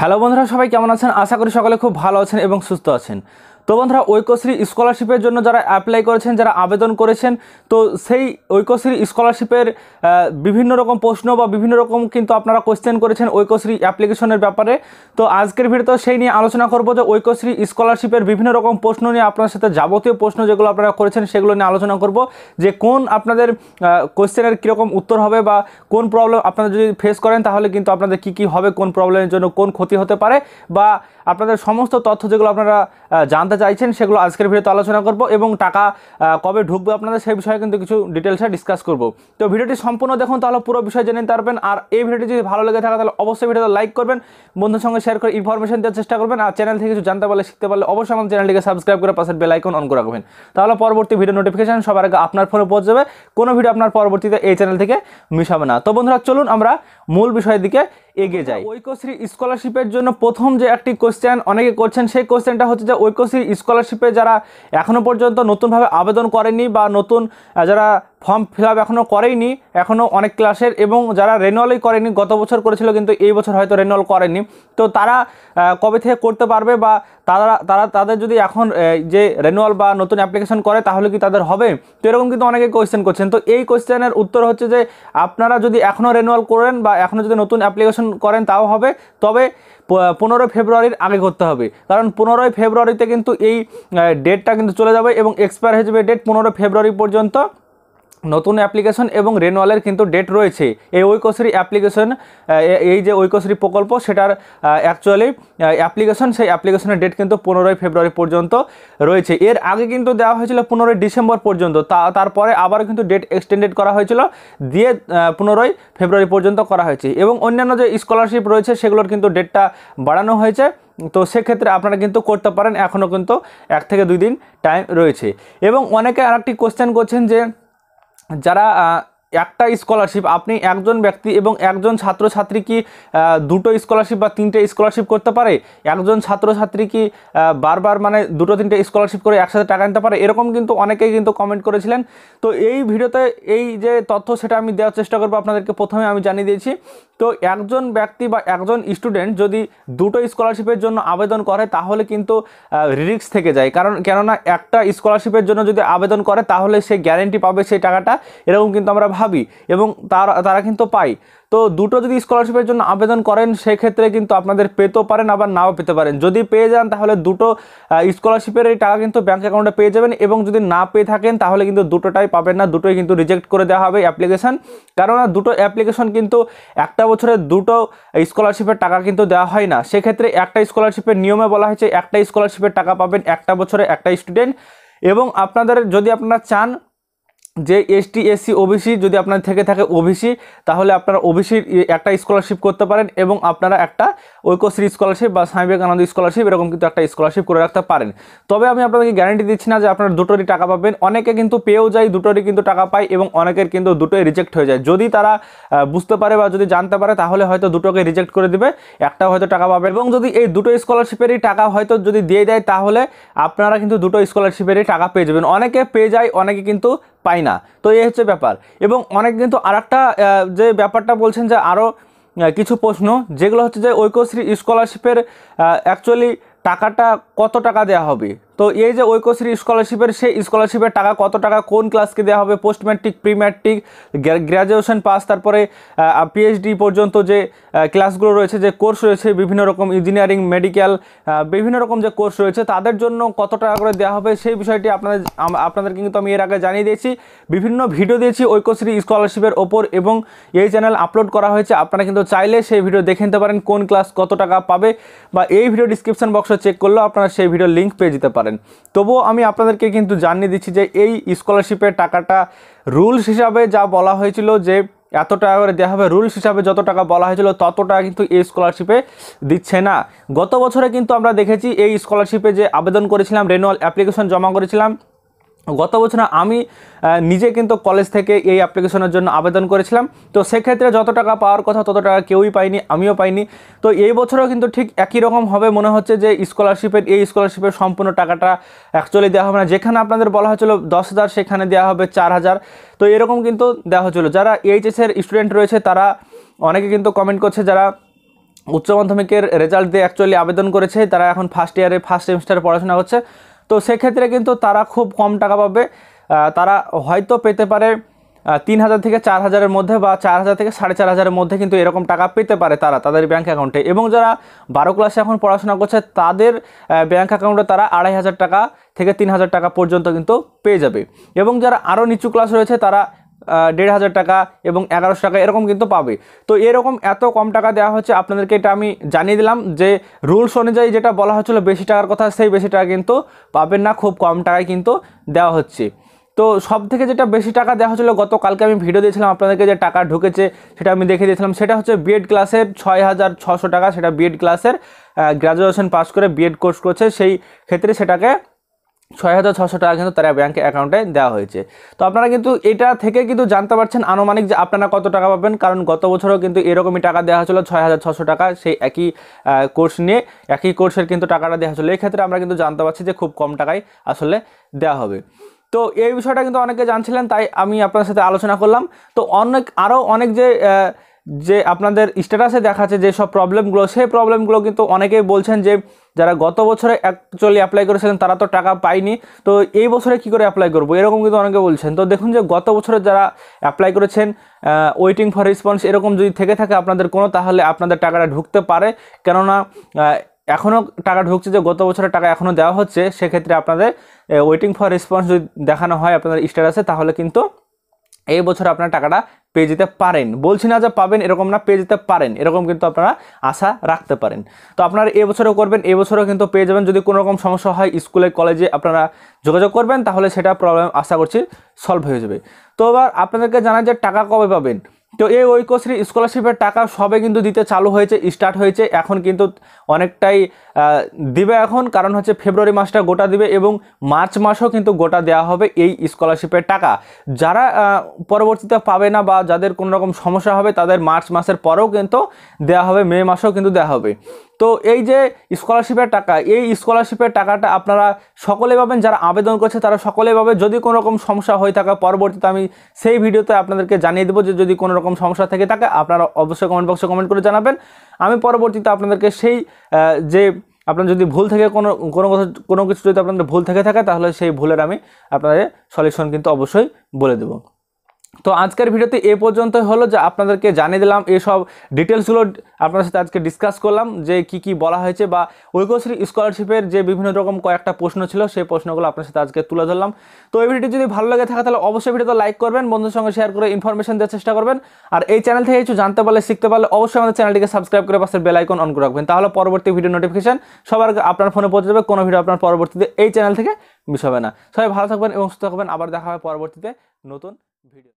hello বন্ধুরা সবাই কেমন আছেন আশা করি সকলে খুব ভালো আছেন এবং সুস্থ আছেন তো বন্ধুরা ঐক্যশ্রী স্কলারশিপের জন্য যারা অ্যাপ্লাই করেছেন যারা আবেদন করেছেন তো সেই ঐক্যশ্রী স্কলারশিপের বিভিন্ন রকম প্রশ্ন বা বিভিন্ন রকম কিন্তু আপনারা কোয়েশ্চেন করেছেন ঐক্যশ্রী অ্যাপ্লিকেশনের ব্যাপারে তো আজকের ভিডিও সেই নিয়ে আলোচনা করবো যে ঐক্যশ্রী স্কলারশিপের বিভিন্ন রকম প্রশ্ন নিয়ে আপনার সাথে যাবতীয় প্রশ্ন যেগুলো আপনারা করেছেন সেগুলো নিয়ে আলোচনা করব যে কোন আপনাদের কোয়েশ্চেনের কীরকম উত্তর হবে বা কোন প্রবলেম আপনারা যদি ফেস করেন তাহলে কিন্তু আপনাদের কি কি হবে কোন প্রবলেমের জন্য কোন ক্ষতি হতে পারে বা আপনাদের সমস্ত তথ্য যেগুলো আপনারা জানতে জানতে চাইছেন সেগুলো আজকের ভিডিওতে আলোচনা করব এবং টাকা কবে ঢুকবে আপনাদের সেই বিষয়ে কিন্তু কিছু ডিটেলসে ডিসকাস করব তো ভিডিওটি সম্পূর্ণ দেখুন তাহলে পুরো বিষয় জেনে পারবেন আর এই ভিডিওটি যদি ভালো লেগে থাকে তাহলে অবশ্যই ভিডিওটা লাইক করবেন বন্ধুর সঙ্গে শেয়ার করে ইনফরমেশন দেওয়ার চেষ্টা করবেন আর চ্যানেল থেকে কিছু জানতে পারলে শিখতে পারলে অবশ্যই আমার চ্যানেলটিকে সাবস্ক্রাইব করে পাশের বেল আইকন অন করে রাখবেন তাহলে পরবর্তী ভিডিও নোটিফিকেশান সবার আগে আপনার ফোনে পৌঁছে যাবে কোনো ভিডিও আপনার পরবর্তীতে এই চ্যানেল থেকে মিশাবে না তো বন্ধুরা চলুন আমরা মূল বিষয়ের দিকে এগিয়ে যায় ঐক্যশ্রী স্কলারশিপের জন্য প্রথম যে একটি কোশ্চেন অনেকে করছেন সেই কোশ্চেনটা হচ্ছে যে ঐক্যশ্রী স্কলারশিপে যারা এখনও পর্যন্ত নতুনভাবে আবেদন করেনি বা নতুন যারা ফর্ম ফিল আপ এখনও করেইনি এখনও অনেক ক্লাসের এবং যারা রেনুয়ালই করেনি গত বছর করেছিল কিন্তু এই বছর হয়তো রেনুয়াল করেনি তো তারা কবে থেকে করতে পারবে বা তারা তারা তাদের যদি এখন যে রেনুয়াল বা নতুন অ্যাপ্লিকেশন করে তাহলে কি তাদের হবে তো এরকম কিন্তু অনেকে কোয়েশ্চেন করছেন তো এই কোয়েশ্চেনের উত্তর হচ্ছে যে আপনারা যদি এখনও রেনুয়াল করেন বা এখনও যদি নতুন অ্যাপ্লিকেশন করেন তাও হবে তবে পনেরোই ফেব্রুয়ারির আগে করতে হবে কারণ পনেরোই ফেব্রুয়ারিতে কিন্তু এই ডেটটা কিন্তু চলে যাবে এবং এক্সপায়ার হয়ে যাবে ডেট পনেরোই ফেব্রুয়ারি পর্যন্ত নতুন অ্যাপ্লিকেশন এবং রেনুয়ালের কিন্তু ডেট রয়েছে এই ঐকশ্রী অ্যাপ্লিকেশন এই যে ঐকশ্রী প্রকল্প সেটার অ্যাকচুয়ালি অ্যাপ্লিকেশন সেই অ্যাপ্লিকেশনের ডেট কিন্তু পনেরোই ফেব্রুয়ারি পর্যন্ত রয়েছে এর আগে কিন্তু দেওয়া হয়েছিল পনেরোই ডিসেম্বর পর্যন্ত তারপরে আবার কিন্তু ডেট এক্সটেন্ডেড করা হয়েছিল দিয়ে পনেরোই ফেব্রুয়ারি পর্যন্ত করা হয়েছে এবং অন্যান্য যে স্কলারশিপ রয়েছে সেগুলোর কিন্তু ডেটটা বাড়ানো হয়েছে তো সেক্ষেত্রে আপনারা কিন্তু করতে পারেন এখনও কিন্তু এক থেকে দুই দিন টাইম রয়েছে এবং অনেকে আরেকটি কোশ্চেন করছেন যে যারা একটা স্কলারশিপ আপনি একজন ব্যক্তি এবং একজন ছাত্রছাত্রী কি দুটো স্কলারশিপ বা তিনটে স্কলারশিপ করতে পারে একজন ছাত্রছাত্রী কি বারবার মানে দুটো তিনটে স্কলারশিপ করে একসাথে টাকা নিতে পারে এরকম কিন্তু অনেকেই কিন্তু কমেন্ট করেছিলেন তো এই ভিডিওতে এই যে তথ্য সেটা আমি দেওয়ার চেষ্টা করবো আপনাদেরকে প্রথমে আমি জানিয়ে দিয়েছি তো একজন ব্যক্তি বা একজন স্টুডেন্ট যদি দুটো স্কলারশিপের জন্য আবেদন করে তাহলে কিন্তু রিক্স থেকে যায় কারণ কেননা একটা স্কলারশিপের জন্য যদি আবেদন করে তাহলে সে গ্যারেন্টি পাবে সেই টাকাটা এরকম কিন্তু আমরা ভাবি এবং তারা তারা কিন্তু পাই তো দুটো যদি স্কলারশিপের জন্য আবেদন করেন সেক্ষেত্রে কিন্তু আপনাদের পেতেও পারেন আবার নাও পেতে পারেন যদি পেয়ে যান তাহলে দুটো স্কলারশিপের এই টাকা কিন্তু ব্যাঙ্ক অ্যাকাউন্টে পেয়ে যাবেন এবং যদি না পেয়ে থাকেন তাহলে কিন্তু দুটোটাই পাবেন না দুটোই কিন্তু রিজেক্ট করে দেওয়া হবে অ্যাপ্লিকেশান কেননা দুটো অ্যাপ্লিকেশন কিন্তু একটা বছরের দুটো স্কলারশিপের টাকা কিন্তু দেওয়া হয় না সেক্ষেত্রে একটা স্কলারশিপের নিয়মে বলা হয়েছে একটা স্কলারশিপের টাকা পাবেন একটা বছরে একটা স্টুডেন্ট এবং আপনাদের যদি আপনারা চান যে এসটি এসসি ওবিসি যদি আপনার থেকে থাকে ওবিসি তাহলে আপনারা ওবিসির একটা স্কলারশিপ করতে পারেন এবং আপনারা একটা ঐক্যশ্রী স্কলারশিপ বা স্বামী বিবেকানন্দ স্কলারশিপ এরকম কিন্তু একটা স্কলারশিপ করে রাখতে পারেন তবে আমি আপনাদেরকে গ্যারান্টি দিচ্ছি না যে আপনারা দুটোরই টাকা পাবেন অনেকে কিন্তু পেয়েও যায় দুটোরই কিন্তু টাকা পায় এবং অনেকের কিন্তু দুটোই রিজেক্ট হয়ে যায় যদি তারা বুঝতে পারে বা যদি জানতে পারে তাহলে হয়তো দুটোকে রিজেক্ট করে দিবে একটা হয়তো টাকা পাবে এবং যদি এই দুটো স্কলারশিপেরই টাকা হয়তো যদি দিয়ে দেয় তাহলে আপনারা কিন্তু দুটো স্কলারশিপেরই টাকা পেয়ে যাবেন অনেকে পেয়ে যায় অনেকে কিন্তু পাই না তো এই হচ্ছে ব্যাপার এবং অনেক কিন্তু আর যে ব্যাপারটা বলছেন যে আরও কিছু প্রশ্ন যেগুলো হচ্ছে যে ঐক্যশ্রী স্কলারশিপের অ্যাকচুয়ালি টাকাটা কত টাকা দেয়া হবে তো এই যে ঐক্যশ্রী স্কলারশিপের সেই স্কলারশিপের টাকা কত টাকা কোন ক্লাসকে দেওয়া হবে post matric pre matric graduation pass তারপরে পিএইচডি পর্যন্ত যে ক্লাসগুলো রয়েছে যে কোর্স রয়েছে বিভিন্ন রকম ইঞ্জিনিয়ারিং মেডিকেল বিভিন্ন রকম যে কোর্স রয়েছে তাদের জন্য কত টাকা করে দেওয়া হবে সেই বিষয়টি আপনাদের আপনাদের কিন্তু আমি এর আগে জানিয়ে দিয়েছি বিভিন্ন ভিডিও দিয়েছি ঐক্যশ্রী স্কলারশিপের ওপর এবং এই চ্যানেল আপলোড করা হয়েছে আপনারা কিন্তু চাইলে সেই ভিডিও দেখে নিতে পারেন কোন ক্লাস কত টাকা পাবে বা এই ভিডিও ডিসক্রিপশন বক্সে চেক করলেও আপনারা সেই ভিডিও লিঙ্ক পেয়ে যেতে পারেন পারেন তবুও আমি আপনাদেরকে কিন্তু জানিয়ে দিচ্ছি যে এই স্কলারশিপের টাকাটা রুলস হিসাবে যা বলা হয়েছিল যে এত টাকা করে দেওয়া হবে রুলস হিসাবে যত টাকা বলা হয়েছিল তত টাকা কিন্তু এই স্কলারশিপে দিচ্ছে না গত বছরে কিন্তু আমরা দেখেছি এই স্কলারশিপে যে আবেদন করেছিলাম রেনুয়াল অ্যাপ্লিকেশন জমা করেছিলাম গত বছর আমি নিজে কিন্তু কলেজ থেকে এই অ্যাপ্লিকেশনের জন্য আবেদন করেছিলাম তো সেক্ষেত্রে যত টাকা পাওয়ার কথা তত টাকা কেউই পায়নি আমিও পাইনি তো এই বছরও কিন্তু ঠিক একই রকম হবে মনে হচ্ছে যে স্কলারশিপের এই স্কলারশিপের সম্পূর্ণ টাকাটা অ্যাকচুয়ালি দেওয়া হবে না যেখানে আপনাদের বলা হয়েছিল দশ হাজার সেখানে দেওয়া হবে চার হাজার তো এরকম কিন্তু দেওয়া হয়েছিল যারা এইচএসের স্টুডেন্ট রয়েছে তারা অনেকে কিন্তু কমেন্ট করছে যারা উচ্চ মাধ্যমিকের রেজাল্ট দিয়ে অ্যাকচুয়ালি আবেদন করেছে তারা এখন ফার্স্ট ইয়ারে ফার্স্ট সেমিস্টারে পড়াশোনা করছে তো সেক্ষেত্রে কিন্তু তারা খুব কম টাকা পাবে তারা হয়তো পেতে পারে তিন হাজার থেকে চার হাজারের মধ্যে বা চার হাজার থেকে সাড়ে চার হাজারের মধ্যে কিন্তু এরকম টাকা পেতে পারে তারা তাদের ব্যাঙ্ক অ্যাকাউন্টে এবং যারা বারো ক্লাসে এখন পড়াশোনা করছে তাদের ব্যাঙ্ক অ্যাকাউন্টে তারা আড়াই হাজার টাকা থেকে তিন হাজার টাকা পর্যন্ত কিন্তু পেয়ে যাবে এবং যারা আরও নিচু ক্লাস রয়েছে তারা দেড় হাজার টাকা এবং এগারোশো টাকা এরকম কিন্তু পাবে তো এরকম এত কম টাকা দেওয়া হচ্ছে আপনাদেরকে এটা আমি জানিয়ে দিলাম যে রুলস অনুযায়ী যেটা বলা হচ্ছিলো বেশি টাকার কথা সেই বেশি টাকা কিন্তু পাবেন না খুব কম টাকায় কিন্তু দেওয়া হচ্ছে তো সব থেকে যেটা বেশি টাকা দেওয়া হচ্ছিলো গতকালকে আমি ভিডিও দিয়েছিলাম আপনাদেরকে যে টাকা ঢুকেছে সেটা আমি দেখে দিয়েছিলাম সেটা হচ্ছে বিএড ক্লাসের ছয় হাজার ছশো টাকা সেটা বিএড ক্লাসের গ্র্যাজুয়েশন পাস করে বিএড কোর্স করছে সেই ক্ষেত্রে সেটাকে ছয় হাজার ছশো টাকা কিন্তু তারা ব্যাঙ্কে অ্যাকাউন্টে দেওয়া হয়েছে তো আপনারা কিন্তু এটা থেকে কিন্তু জানতে পারছেন আনুমানিক যে আপনারা কত টাকা পাবেন কারণ গত বছরও কিন্তু এরকমই টাকা দেওয়া হয়েছিল ছয় হাজার ছশো টাকা সেই একই কোর্স নিয়ে একই কোর্সের কিন্তু টাকাটা দেওয়া হয়েছিল ক্ষেত্রে আমরা কিন্তু জানতে পারছি যে খুব কম টাকায় আসলে দেওয়া হবে তো এই বিষয়টা কিন্তু অনেকে জানছিলেন তাই আমি আপনার সাথে আলোচনা করলাম তো অনেক আরও অনেক যে যে আপনাদের স্ট্যাটাসে দেখাচ্ছে যে সব প্রবলেমগুলো সেই প্রবলেমগুলো কিন্তু অনেকেই বলছেন যে যারা গত বছরে অ্যাকচুয়ালি অ্যাপ্লাই করেছিলেন তারা তো টাকা পায়নি তো এই বছরে কি করে অ্যাপ্লাই করবো এরকম কিন্তু অনেকে বলছেন তো দেখুন যে গত বছরে যারা অ্যাপ্লাই করেছেন ওয়েটিং ফর রেসপন্স এরকম যদি থেকে থাকে আপনাদের কোনো তাহলে আপনাদের টাকাটা ঢুকতে পারে কেননা এখনও টাকা ঢুকছে যে গত বছরের টাকা এখনও দেওয়া হচ্ছে সেক্ষেত্রে আপনাদের ওয়েটিং ফর রেসপন্স যদি দেখানো হয় আপনাদের স্ট্যাটাসে তাহলে কিন্তু এই বছর আপনার টাকাটা পেয়ে যেতে পারেন বলছি না যে পাবেন এরকম না পেয়ে যেতে পারেন এরকম কিন্তু আপনারা আশা রাখতে পারেন তো আপনারা এবছরও করবেন এবছরও কিন্তু পেয়ে যাবেন যদি কোনো রকম সমস্যা হয় স্কুলে কলেজে আপনারা যোগাযোগ করবেন তাহলে সেটা প্রবলেম আশা করছি সলভ হয়ে যাবে তো এবার আপনাদেরকে জানাই যে টাকা কবে পাবেন তো এই ঐক্যশ্রী স্কলারশিপের টাকা সবে কিন্তু দিতে চালু হয়েছে স্টার্ট হয়েছে এখন কিন্তু অনেকটাই দিবে এখন কারণ হচ্ছে ফেব্রুয়ারি মাসটা গোটা দিবে এবং মার্চ মাসও কিন্তু গোটা দেওয়া হবে এই স্কলারশিপের টাকা যারা পরবর্তীতে পাবে না বা যাদের কোনো রকম সমস্যা হবে তাদের মার্চ মাসের পরেও কিন্তু দেওয়া হবে মে মাসেও কিন্তু দেওয়া হবে তো এই যে স্কলারশিপের টাকা এই স্কলারশিপের টাকাটা আপনারা সকলে পাবেন যারা আবেদন করছে তারা সকলে পাবে যদি কোনো রকম সমস্যা হয়ে থাকে পরবর্তীতে আমি সেই ভিডিওতে আপনাদেরকে জানিয়ে দেবো যে যদি কোনো রকম সমস্যা থেকে থাকে আপনারা অবশ্যই কমেন্ট বক্সে কমেন্ট করে জানাবেন আমি পরবর্তীতে আপনাদেরকে সেই যে আপনার যদি ভুল থেকে কোনো কোনো কথা কোনো কিছু যদি আপনাদের ভুল থেকে থাকে তাহলে সেই ভুলের আমি আপনাদের সলিউশন কিন্তু অবশ্যই বলে দেবো তো আজকের ভিডিওতে এ পর্যন্ত হলো যে আপনাদেরকে জানিয়ে দিলাম এসব ডিটেলসগুলো আপনার সাথে আজকে ডিসকাস করলাম যে কি কি বলা হয়েছে বা ঐক্যশ্রী স্কলারশিপের যে বিভিন্ন রকম কয়েকটা প্রশ্ন ছিল সেই প্রশ্নগুলো আপনার সাথে আজকে তুলে ধরলাম তো এই ভিডিওটি যদি ভালো লাগে থাকে তাহলে অবশ্যই ভিডিওতে লাইক করবেন বন্ধুর সঙ্গে শেয়ার করে ইনফরমেশন দেওয়ার চেষ্টা করবেন আর এই চ্যানেল থেকে কিছু জানতে পারলে শিখতে পারলে অবশ্যই আমাদের চ্যানেলটিকে সাবস্ক্রাইব করে পাশের বেল আইকন অন করে রাখবেন তাহলে পরবর্তী ভিডিও নোটিফিকেশন সবার আপনার ফোনে পৌঁছে যাবে কোনো ভিডিও আপনার পরবর্তীতে এই চ্যানেল থেকে মিস হবে না সবাই ভালো থাকবেন এবং সুস্থ থাকবেন আবার দেখা হবে পরবর্তীতে নতুন ভিডিও